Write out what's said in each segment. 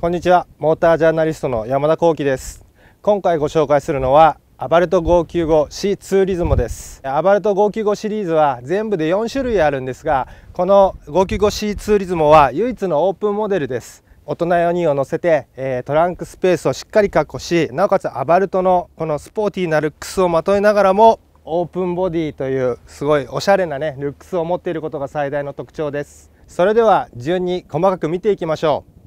こんにちはモータージャーナリストの山田幸喜です今回ご紹介するのはアバルト 595C ツーリズムですアバルト595シリーズは全部で4種類あるんですがこの 595C ツーリズムは唯一のオープンモデルです大人4人を乗せて、えー、トランクスペースをしっかり確保しなおかつアバルトのこのスポーティーなルックスをまといながらもオープンボディというすごいおしゃれなねルックスを持っていることが最大の特徴ですそれでは順に細かく見ていきましょう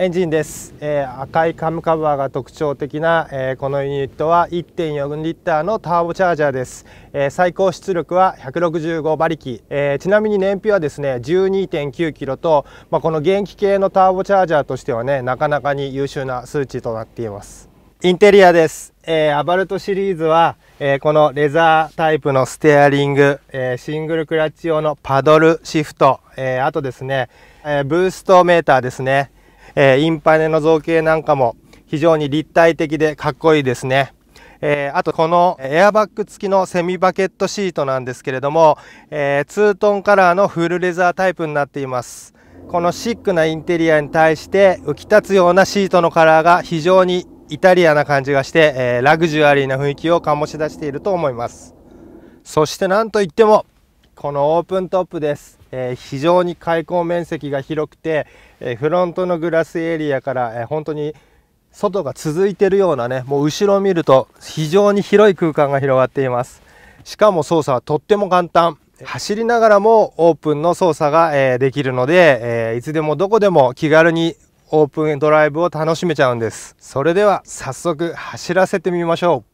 エンジンです、えー、赤いカムカバーが特徴的な、えー、このユニットは1.4リッターのターボチャージャーです、えー、最高出力は165馬力、えー、ちなみに燃費はですね12.9キロと、まあ、この元気系のターボチャージャーとしてはねなかなかに優秀な数値となっていますインテリアです、えー、アバルトシリーズは、えー、このレザータイプのステアリング、えー、シングルクラッチ用のパドルシフト、えー、あとですね、えー、ブーストメーターですねえー、インパネの造形なんかも非常に立体的でかっこいいですね。えー、あとこのエアバッグ付きのセミバケットシートなんですけれども、えー、2トンカラーのフルレザータイプになっています。このシックなインテリアに対して浮き立つようなシートのカラーが非常にイタリアな感じがして、えー、ラグジュアリーな雰囲気を醸し出していると思います。そしてなんといってもこのオープントップです、えー、非常に開口面積が広くて、えー、フロントのグラスエリアから、えー、本当に外が続いてるようなねもう後ろを見ると非常に広い空間が広がっていますしかも操作はとっても簡単走りながらもオープンの操作が、えー、できるので、えー、いつでもどこでも気軽にオープンドライブを楽しめちゃうんですそれでは早速走らせてみましょう